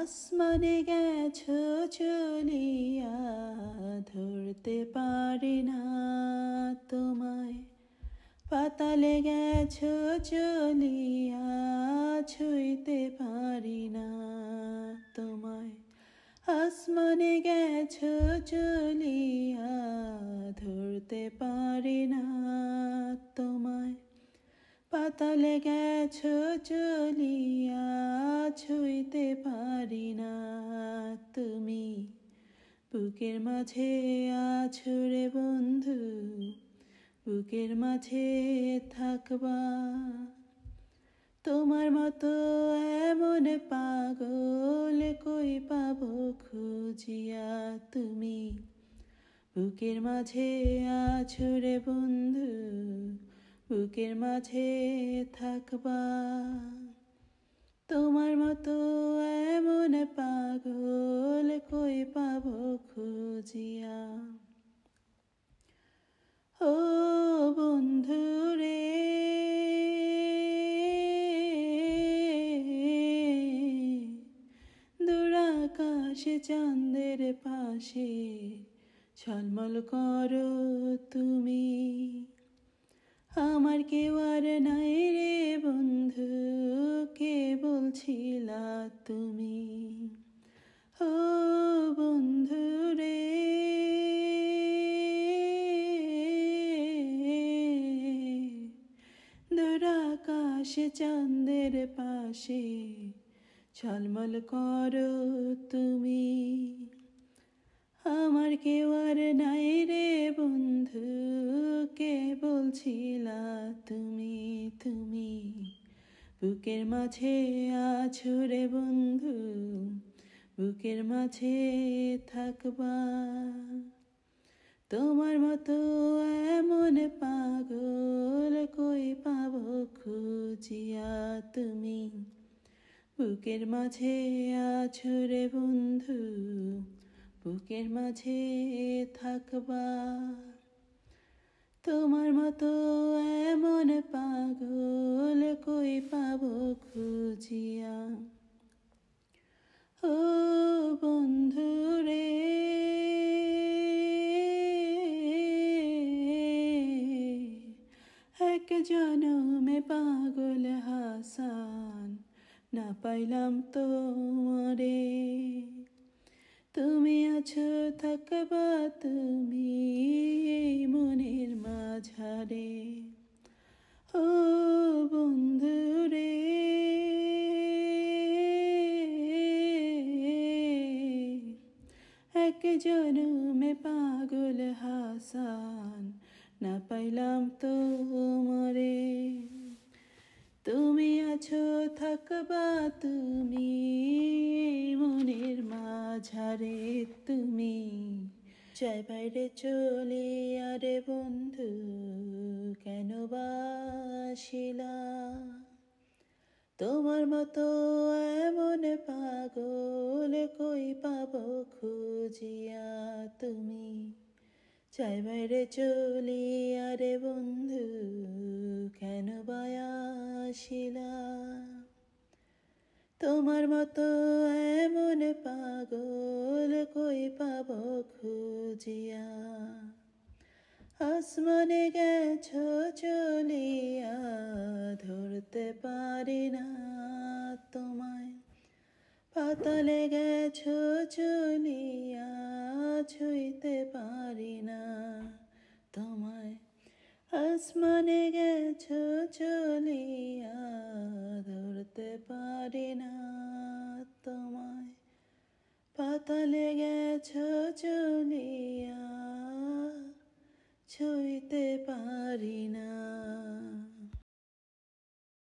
আসমানে গেছ চলিয়া ধরতে পারি না তোমায় পাতালে গেছ চলিয়া ছুঁইতে পারি না তোমায় আসমানে গেছ চলিয়া ধরতে পারি না তোমায় পাতালে গেছ চলিয়া ছুঁইতে পারি না তুমি বুকের মাঝে আছো রে বন্ধু বুকের মাঝে থাকবা তোমার মতো এমন পাগল কই পাব খুঁজিয়া তুমি বুকের মাঝে আছো রে বন্ধু বুকের মাঝে থাকবা তোমার মতো এমন পাগল কই পাব খুঁজিয়া ও বন্ধু রে দুরাকাশে পাশে ছলমল করো তুমি আমার কেউ আর নাই রে বন্ধু কে বলছিলা তুমি ও বন্ধু রে দরাকাশে চাঁদের পাশে ঝলমল করো তুমি আমার কেউ আর না বুকের মাঝে রে বন্ধু বুকের মাঝে থাকবা তোমার মতো এমন পাগল কই পাব খুঁজিয়া তুমি বুকের মাঝে রে বন্ধু বুকের মাঝে থাকবা তোমার মতো এমন পাগল কই পাব খুঁজিয়া ও বন্ধু রে এক জনমে পাগল হাসান না পাইলাম তোমারে তুমি আছো থাকবা তুমি মনের মাঝারে এক জনমে পাগল হাসান না পাইলাম তো মরে তুমি আছো থাকবা তুমি মনের মাঝারে তুমি চাই বাইরে চলে আরে বন্ধু কেন বাসিলা তোমার মতো এমন পাগল কই পাব খুঁজিয়া তুমি চাই বাইরে চলি আরে বন্ধু কেন বায়াসিলা তোমার মতো এমন পাগল কই পাব খুঁজিয়া আসমানে গেছ চলিয়া ধরতে পারি না তোমায় পাতলে গেছ চলিয়া ছুঁইতে পারি না তোমায় আসমানে গেছ চলিয়া ধরতে পারি না তোমায় পাতালে গেছ চলিয়া ছুঁইতে পারি না